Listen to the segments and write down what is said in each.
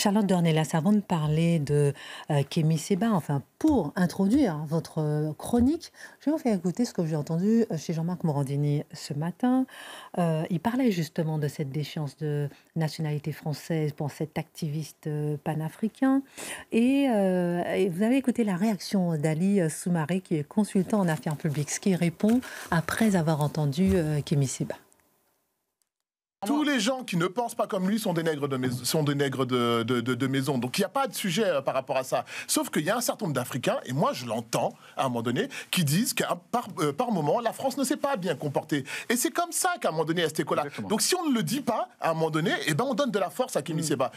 Charlotte Dornelas, la de parler de euh, Kémy enfin pour introduire votre euh, chronique, je vais vous faire écouter ce que j'ai entendu euh, chez Jean-Marc Morandini ce matin. Euh, il parlait justement de cette déchéance de nationalité française pour cet activiste panafricain. Et, vous avez écouté la réaction d'Ali Soumaré, qui est consultant en affaires publiques, ce qui répond après avoir entendu Kémy Seba. Tous les gens qui ne pensent pas comme lui sont des nègres de maison. Sont des nègres de, de, Donc il n'y a pas de sujet euh, par rapport à ça. Sauf qu'il y a un certain nombre d'Africains, et moi je l'entends à un moment donné, qui disent que euh, par, moment, la France ne s'est pas bien comportée. Et c'est comme ça qu'à un moment donné, à cette Donc si on ne le dit pas, à un moment donné, eh ben, on donne de la force à Kimi Seba.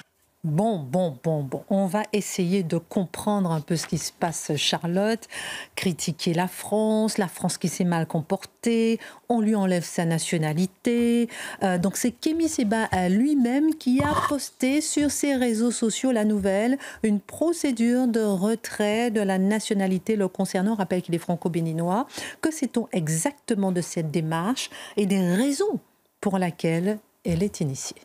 Bon, bon, bon, bon. On va essayer de comprendre un peu ce qui se passe, Charlotte. Critiquer la France, la France qui s'est mal comportée, on lui enlève sa nationalité. Euh, donc c'est Kémy Seba euh, lui-même qui a posté sur ses réseaux sociaux la nouvelle, une procédure de retrait de la nationalité le concernant. rappelle qu'il est franco-béninois. Que sait-on exactement de cette démarche et des raisons pour laquelle elle est initiée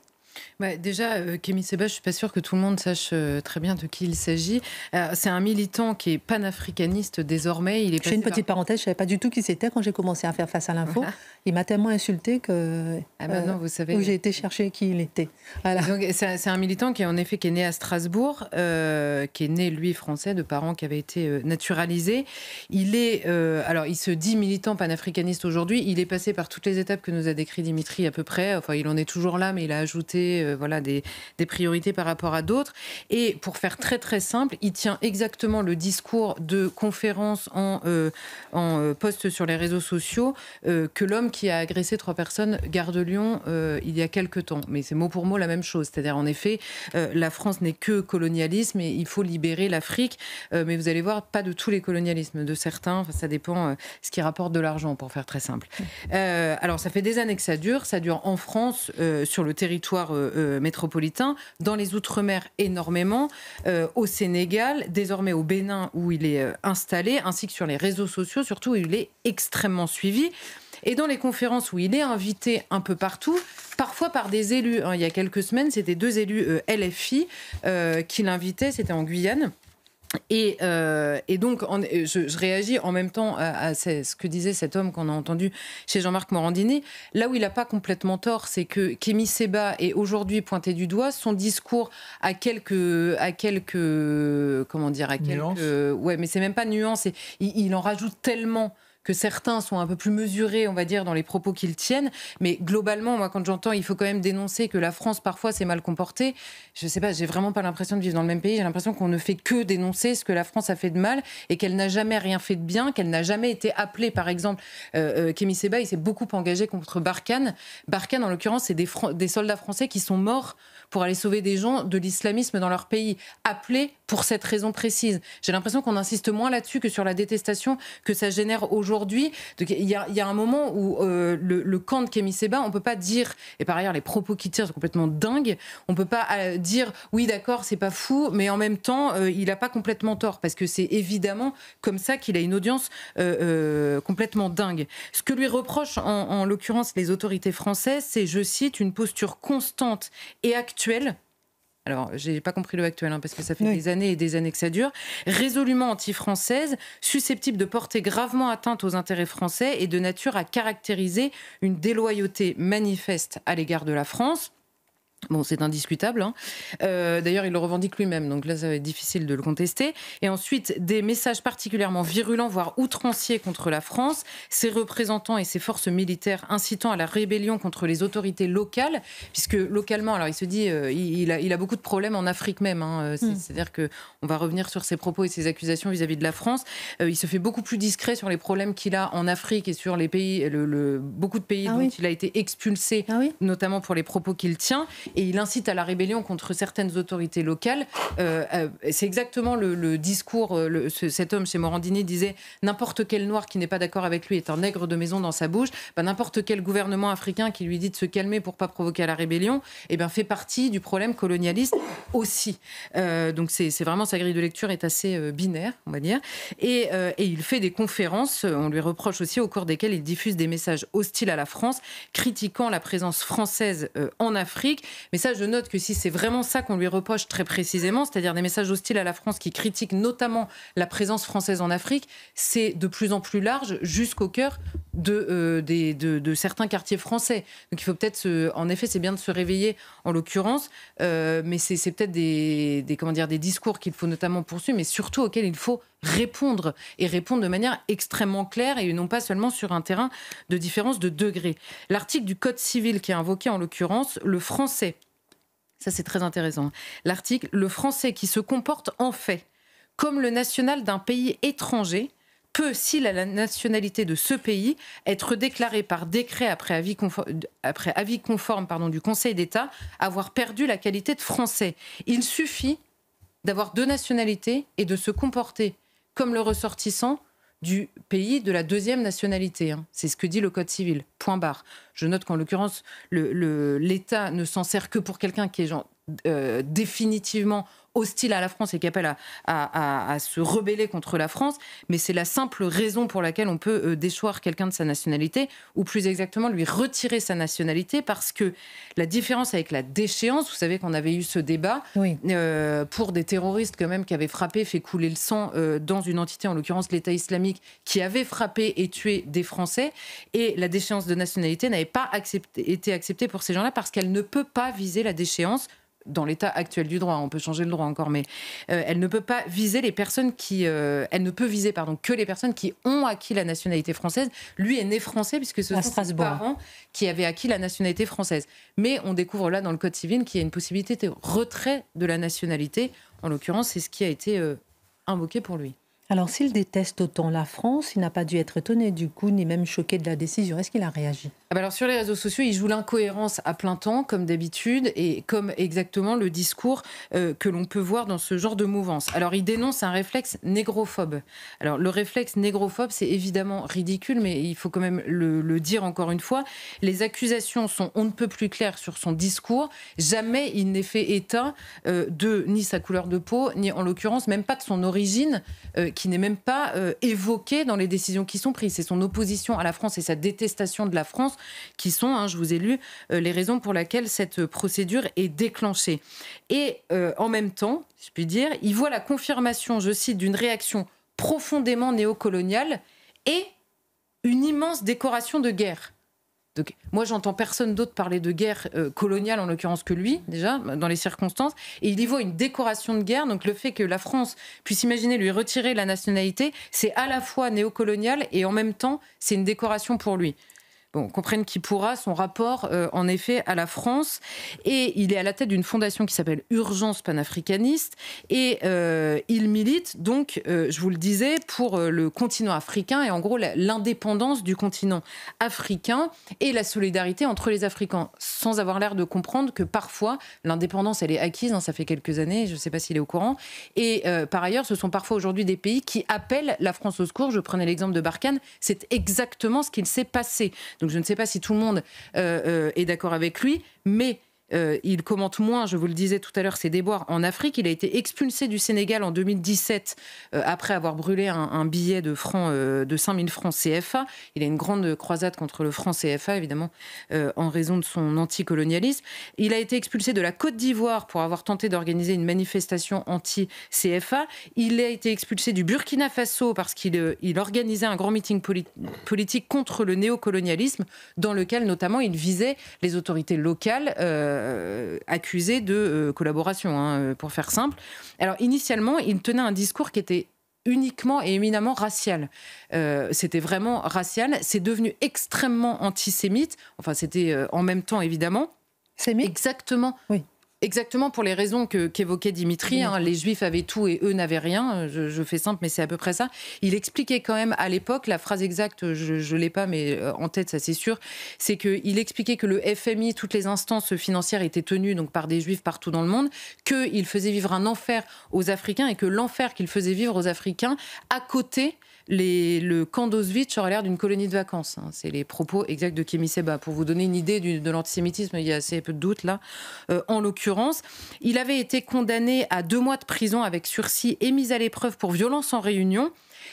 bah, déjà, euh, Kémy je suis pas sûre que tout le monde sache euh, très bien de qui il s'agit. Euh, c'est un militant qui est panafricaniste désormais. Il est je fais une petite parenthèse, je savais pas du tout qui c'était quand j'ai commencé à faire face à l'info. Il m'a tellement insulté que ah vous savez... j'ai été chercher qui il était. Voilà. c'est un militant qui est en effet qui est né à Strasbourg, qui est né lui français de parents qui avaient été naturalisés. Il est alors il se dit militant panafricaniste aujourd'hui. Il est passé par toutes les étapes que nous a décrit Dimitri à peu près. Enfin, il en est toujours là, mais il a ajouté euh, voilà, des, priorités par rapport à d'autres. Et pour faire très très simple, il tient exactement le discours de conférence en, euh, en euh, poste sur les réseaux sociaux que l'homme qui a agressé trois personnes garde Lyon il y a quelques temps. Mais c'est mot pour mot la même chose. C'est-à-dire, en effet, la France n'est que colonialisme et il faut libérer l'Afrique. mais vous allez voir, pas de tous les colonialismes, de certains. ça dépend ce qui rapporte de l'argent, pour faire très simple. alors, ça fait des années que ça dure. Ça dure en France, sur le territoire euh, métropolitain, dans les Outre-mer énormément, euh, au Sénégal, désormais au Bénin où il est euh, installé, ainsi que sur les réseaux sociaux, surtout où il est extrêmement suivi. Et dans les conférences où il est invité un peu partout, parfois par des élus. Hein. Il y a quelques semaines, c'était deux élus LFI qui l'invitaient, c'était en Guyane. Euh, et, donc, je, réagis en même temps à, ce que disait cet homme qu'on a entendu chez Jean-Marc Morandini. Là où il n'a pas complètement tort, c'est que Kémy Seba est aujourd'hui pointé du doigt. Son discours à quelques, à quelques, comment dire, à quelques, ouais, mais c'est même pas nuance. il en rajoute tellement que certains sont un peu plus mesurés, on va dire, dans les propos qu'ils tiennent. Mais globalement, moi, quand j'entends, il faut quand même dénoncer que la France parfois s'est mal comportée. Je ne sais pas, j'ai vraiment pas l'impression de vivre dans le même pays. J'ai l'impression qu'on ne fait que dénoncer ce que la France a fait de mal et qu'elle n'a jamais rien fait de bien, qu'elle n'a jamais été appelée, par exemple, euh, euh Kémy Seba, il s'est beaucoup engagé contre Barkhane. Barkhane, en l'occurrence, c'est des, des soldats français qui sont morts pour aller sauver des gens de l'islamisme dans leur pays, appelés pour cette raison précise. J'ai l'impression qu'on insiste moins là-dessus que sur la détestation que ça génère aujourd'hui aujourd'hui, il y, a un moment où euh, le, camp de Kémy-Séba, on peut pas dire, et par ailleurs les propos qui tirent sont complètement dingues, on peut pas euh, dire oui d'accord c'est pas fou, mais en même temps euh, il n'a pas complètement tort parce que c'est évidemment comme ça qu'il a une audience complètement dingue. Ce que lui reprochent en, en l'occurrence les autorités françaises, c'est je cite une posture constante et actuelle alors j'ai pas compris le actuel hein, parce que ça fait des années et des années que ça dure, résolument anti-française, susceptible de porter gravement atteinte aux intérêts français et de nature à caractériser une déloyauté manifeste à l'égard de la France. Bon, c'est indiscutable. Hein. Euh, d'ailleurs, il le revendique lui-même, donc là, ça va être difficile de le contester. Et ensuite, des messages particulièrement virulents, voire outranciers contre la France, ses représentants et ses forces militaires incitant à la rébellion contre les autorités locales, puisque localement, alors il se dit, euh, il, a, il, a, beaucoup de problèmes en Afrique même. Hein, euh, mm. C'est-à-dire que on va revenir sur ses propos et ses accusations vis-à-vis de la France. il se fait beaucoup plus discret sur les problèmes qu'il a en Afrique et sur les pays, le, beaucoup de pays ah dont il a été expulsé, ah notamment pour les propos qu'il tient et il incite à la rébellion contre certaines autorités locales. Euh, euh, c'est exactement le, discours, euh, cet homme chez Morandini disait n'importe quel noir qui n'est pas d'accord avec lui est un nègre de maison dans sa bouche. Ben, n'importe quel gouvernement africain qui lui dit de se calmer pour pas provoquer la rébellion, eh ben, fait partie du problème colonialiste aussi. donc c'est vraiment sa grille de lecture est assez binaire, on va dire. Et, et, il fait des conférences, on lui reproche aussi, au cours desquelles il diffuse des messages hostiles à la France, critiquant la présence française en Afrique mais ça, je note que si c'est vraiment ça qu'on lui reproche très précisément, c'est-à-dire des messages hostiles à la France qui critiquent notamment la présence française en Afrique, c'est de plus en plus large jusqu'au cœur euh, de, certains quartiers français. Donc il faut peut-être, en effet, c'est bien de se réveiller en l'occurrence, euh, mais c'est, peut-être des, des, comment dire, des discours qu'il faut notamment poursuivre, mais surtout auxquels il faut répondre et répondre de manière extrêmement claire et non pas seulement sur un terrain de différence de degré. L'article du Code civil qui est invoqué en l'occurrence, le français. Ça, c'est très intéressant. Hein, l'article Le français qui se comporte en fait comme le national d'un pays étranger peut, s'il la nationalité de ce pays, être déclaré par décret après avis conforme, après avis conforme pardon, du Conseil d'État avoir perdu la qualité de français. Il suffit d'avoir deux nationalités et de se comporter comme le ressortissant du pays de la deuxième nationalité. Hein. C'est ce que dit le Code civil. Point barre. Je note qu'en l'occurrence, l'État le, ne s'en sert que pour quelqu'un qui est euh, définitivement hostile à la France et qui appelle à, se rebeller contre la France, mais c'est la simple raison pour laquelle on peut euh, déchoir quelqu'un de sa nationalité, ou plus exactement lui retirer sa nationalité, parce que la différence avec la déchéance, vous savez qu'on avait eu ce débat euh, pour des terroristes quand même qui avaient frappé, fait couler le sang euh, dans une entité, en l'occurrence l'État islamique, qui avait frappé et tué des Français, et la déchéance de nationalité n'avait pas été acceptée pour ces gens-là parce qu'elle ne peut pas viser la déchéance dans l'état actuel du droit, on peut changer le droit encore, mais euh, elle ne peut pas viser les personnes qui, euh, elle ne peut viser pardon que les personnes qui ont acquis la nationalité française. Lui est né français puisque ce à sont Strasbourg. qui avait acquis la nationalité française. Mais on découvre là dans le code civil qu'il y a une possibilité de retrait de la nationalité. En l'occurrence, c'est ce qui a été euh, invoqué pour lui. Alors, s'il déteste autant la France, il n'a pas dû être étonné du coup, ni même choqué de la décision. Est-ce qu'il a réagi ah bah alors sur les réseaux sociaux, il joue l'incohérence à plein temps, comme d'habitude, et comme exactement le discours euh, que l'on peut voir dans ce genre de mouvance. Alors il dénonce un réflexe négrophobe. Alors le réflexe négrophobe, c'est évidemment ridicule, mais il faut quand même le, dire encore une fois. Les accusations sont on ne peut plus claires sur son discours. Jamais il n'est fait état euh, de ni sa couleur de peau, ni en l'occurrence même pas de son origine, euh, qui n'est même pas évoquée dans les décisions qui sont prises. C'est son opposition à la France et sa détestation de la France qui sont, hein, je vous ai lu, euh, les raisons pour lesquelles cette procédure est déclenchée. Et euh, en même temps, je puis dire, il voit la confirmation, je cite, d'une réaction profondément néocoloniale et une immense décoration de guerre. Donc, moi, j'entends personne d'autre parler de guerre euh, coloniale, en l'occurrence que lui, déjà, dans les circonstances. Et il y voit une décoration de guerre. Donc, le fait que la France puisse imaginer lui retirer la nationalité, c'est à la fois néocolonial et en même temps, c'est une décoration pour lui. Bon, comprenne qui pourra son rapport, euh, en effet, à la France. Et il est à la tête d'une fondation qui s'appelle Urgence panafricaniste. Et euh, il milite, donc, euh, je vous le disais, pour le continent africain et en gros l'indépendance du continent africain et la solidarité entre les Africains, sans avoir l'air de comprendre que parfois, l'indépendance, elle est acquise, hein, ça fait quelques années, je ne sais pas s'il est au courant. Et par ailleurs, ce sont parfois aujourd'hui des pays qui appellent la France au secours. Je prenais l'exemple de Barkhane, c'est exactement ce qu'il s'est passé je ne sais pas si tout le monde euh, euh, est d'accord avec lui, mais euh, il commente moins, je vous le disais tout à l'heure, ses déboires en Afrique. Il a été expulsé du Sénégal en 2017 euh, après avoir brûlé un, billet de, francs, euh, de 5000 francs CFA. Il a une grande croisade contre le franc CFA, évidemment, en raison de son anticolonialisme. Il a été expulsé de la Côte d'Ivoire pour avoir tenté d'organiser une manifestation anti-CFA. Il a été expulsé du Burkina Faso parce qu'il il organisait un grand meeting politique contre le néocolonialisme, dans lequel notamment il visait les autorités locales. Euh, accusé de euh, collaboration, hein, euh, pour faire simple. Alors initialement, il tenait un discours qui était uniquement et éminemment racial. c'était vraiment racial. C'est devenu extrêmement antisémite. Enfin, c'était en même temps, évidemment. Sémite Exactement. Oui. Exactement pour les raisons qu'évoquait Dimitri. Hein, les Juifs avaient tout et eux n'avaient rien. Euh, je, fais simple, mais c'est à peu près ça. Il expliquait quand même à l'époque, la phrase exacte, je ne l'ai pas, mais euh, en tête, ça c'est sûr, c'est qu'il expliquait que le FMI, toutes les instances financières étaient tenues donc, par des Juifs partout dans le monde, qu'il faisait vivre un enfer aux Africains et que l'enfer qu'il faisait vivre aux Africains, à côté, le camp d'Auschwitz aurait l'air d'une colonie de vacances. Hein. C'est les propos exacts de Kémy Seba. Pour vous donner une idée de l'antisémitisme, il y a assez peu de doutes là, euh, en l'occurrence. Il avait été condamné à deux mois de prison avec sursis et mise à l'épreuve pour violence en réunion.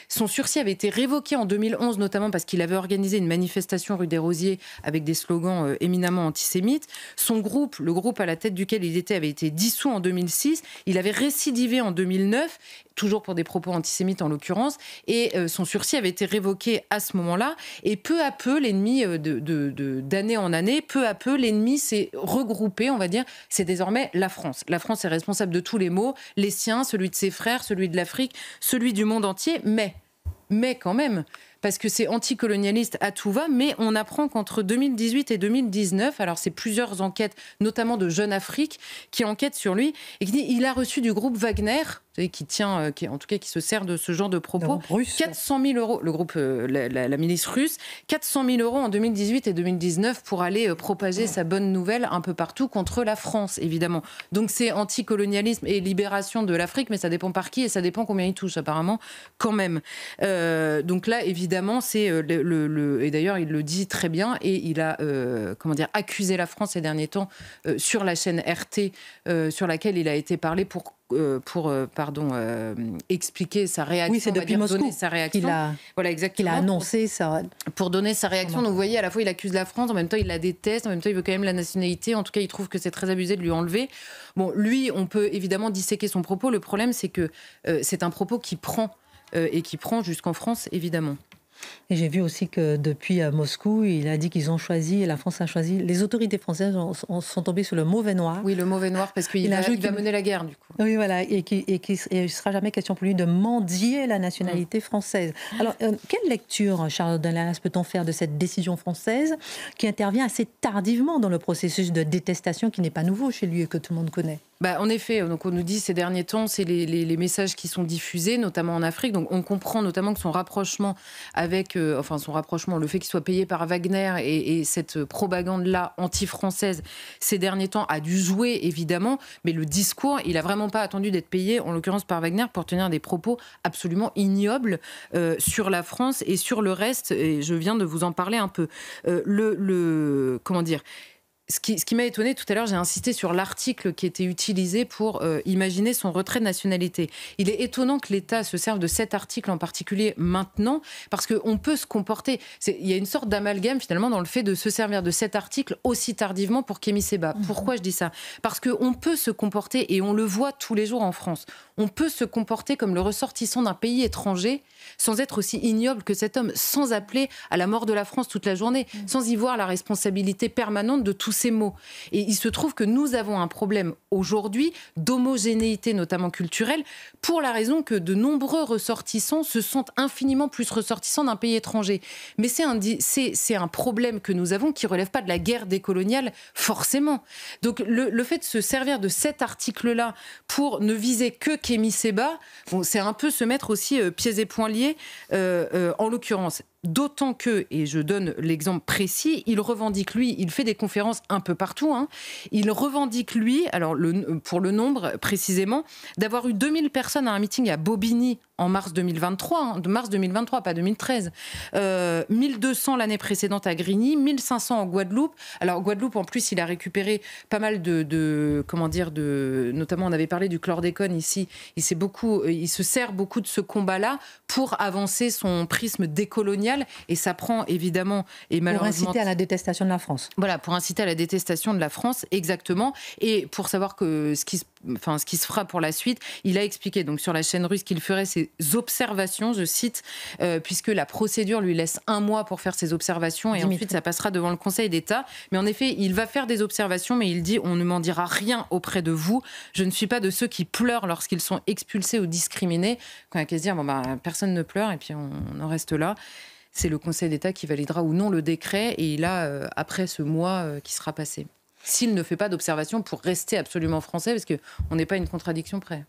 Son sursis avait été révoqué en 2011, notamment parce qu'il avait organisé une manifestation rue des Rosiers avec des slogans euh, éminemment antisémites. Son groupe, le groupe à la tête duquel il était, avait été dissous en 2006. Il avait récidivé en 2009 toujours pour des propos antisémites en l'occurrence, et euh, son sursis avait été révoqué à ce moment-là. Et peu à peu, l'ennemi, d'année euh, de, de, en année, peu à peu, l'ennemi s'est regroupé, on va dire, c'est désormais la France. La France est responsable de tous les maux, les siens, celui de ses frères, celui de l'Afrique, celui du monde entier, mais, mais quand même, parce que c'est anticolonialiste à tout va, mais on apprend qu'entre 2018 et 2019, alors c'est plusieurs enquêtes, notamment de Jeune Afrique, qui enquêtent sur lui et qui dit il a reçu du groupe Wagner qui tient, euh, qui, en tout cas qui se sert de ce genre de propos. 400 000 euros, le groupe, euh, la, ministre milice russe, 400 000 euros en 2018 et 2019 pour aller euh, propager sa bonne nouvelle un peu partout contre la France, évidemment. Donc c'est anticolonialisme et libération de l'Afrique, mais ça dépend par qui et ça dépend combien il touche apparemment quand même. donc là, évidemment, évidemment, c'est euh, le, et d'ailleurs il le dit très bien et il a euh, comment dire accusé la France ces derniers temps euh, sur la chaîne RT sur laquelle il a été parlé pour pour pardon expliquer sa réaction, oui, c'est depuis Moscou sa réaction. Il a, voilà a annoncé ça pour donner sa réaction. Donc vous voyez, à la fois il accuse la France, en même temps il la déteste, en même temps il veut quand même la nationalité. En tout cas, il trouve que c'est très abusé de lui enlever. Bon, lui, on peut évidemment disséquer son propos. Le problème, c'est que c'est un propos qui prend. et qui prend jusqu'en France, évidemment. Et j'ai vu aussi que depuis Moscou, il a dit qu'ils ont choisi, et la France a choisi, les autorités françaises sont tombées sur le mauvais noir. Oui, le mauvais noir, parce qu'il a, qu'il va mener la guerre, du coup. Oui, voilà, et qu'il ne sera jamais question pour lui de mendier la nationalité française. Alors, euh, quelle lecture, Charles Dallas, peut-on faire de cette décision française qui intervient assez tardivement dans le processus de détestation qui n'est pas nouveau chez lui et que tout le monde connaît bah, en effet, donc on nous dit ces derniers temps, c'est les, messages qui sont diffusés, notamment en Afrique. Donc on comprend notamment que son rapprochement avec, euh, enfin son rapprochement, le fait qu'il soit payé par Wagner et, cette propagande-là anti-française ces derniers temps a dû jouer évidemment, mais le discours, il a vraiment pas attendu d'être payé, en l'occurrence par Wagner, pour tenir des propos absolument ignobles euh, sur la France et sur le reste. Et je viens de vous en parler un peu. Euh, le, le, comment dire? ce qui, m'a étonné tout à l'heure, j'ai insisté sur l'article qui était utilisé pour euh, imaginer son retrait de nationalité. Il est étonnant que l'État se serve de cet article en particulier maintenant, parce qu'on peut se comporter. Il y a une sorte d'amalgame finalement dans le fait de se servir de cet article aussi tardivement pour Kémy Seba. Mhm. Pourquoi je dis ça Parce qu'on peut se comporter, et on le voit tous les jours en France, on peut se comporter comme le ressortissant d'un pays étranger sans être aussi ignoble que cet homme, sans appeler à la mort de la France toute la journée, mhm. sans y voir la responsabilité permanente de tout ces mots. Et il se trouve que nous avons un problème aujourd'hui d'homogénéité, notamment culturelle, pour la raison que de nombreux ressortissants se sentent infiniment plus ressortissants d'un pays étranger. Mais c'est un, c'est, un problème que nous avons qui relève pas de la guerre décoloniale, forcément. Donc le, fait de se servir de cet article-là pour ne viser que Kémy Seba, c'est un peu se mettre aussi euh, pieds et poings liés, euh, euh, en l'occurrence. D'autant que, et je donne l'exemple précis, il revendique, lui, il fait des conférences un peu partout, hein. il revendique, lui, alors pour le nombre précisément, d'avoir eu 2000 personnes à un meeting à Bobigny en mars 2023, hein, de mars 2023, pas 2013. 1200 euh, l'année précédente à Grigny, 1500 en Guadeloupe. Alors Guadeloupe, en plus, il a récupéré pas mal de, comment dire, de, notamment on avait parlé du chlordécone ici. Il s'est beaucoup, euh, il se sert beaucoup de ce combat-là pour avancer son prisme décolonial et ça prend évidemment et malheureusement pour inciter à la détestation de la France. Voilà, pour inciter à la détestation de la France, exactement. Et pour savoir que ce qui se enfin, ce qui se fera pour la suite. Il a expliqué donc sur la chaîne russe qu'il ferait ses observations, je cite, euh, puisque la procédure lui laisse un mois pour faire ses observations et ensuite ça passera devant le Conseil d'État. Mais en effet, il va faire des observations, mais il dit on ne m'en dira rien auprès de vous. Je ne suis pas de ceux qui pleurent lorsqu'ils sont expulsés ou discriminés. Quand on a qu'à se dire bon bah, personne ne pleure et puis on, en reste là c'est le Conseil d'État qui validera ou non le décret. Et il a, euh, après ce mois euh, qui sera passé s'il ne fait pas d'observation pour rester absolument français, parce qu'on n'est pas une contradiction près.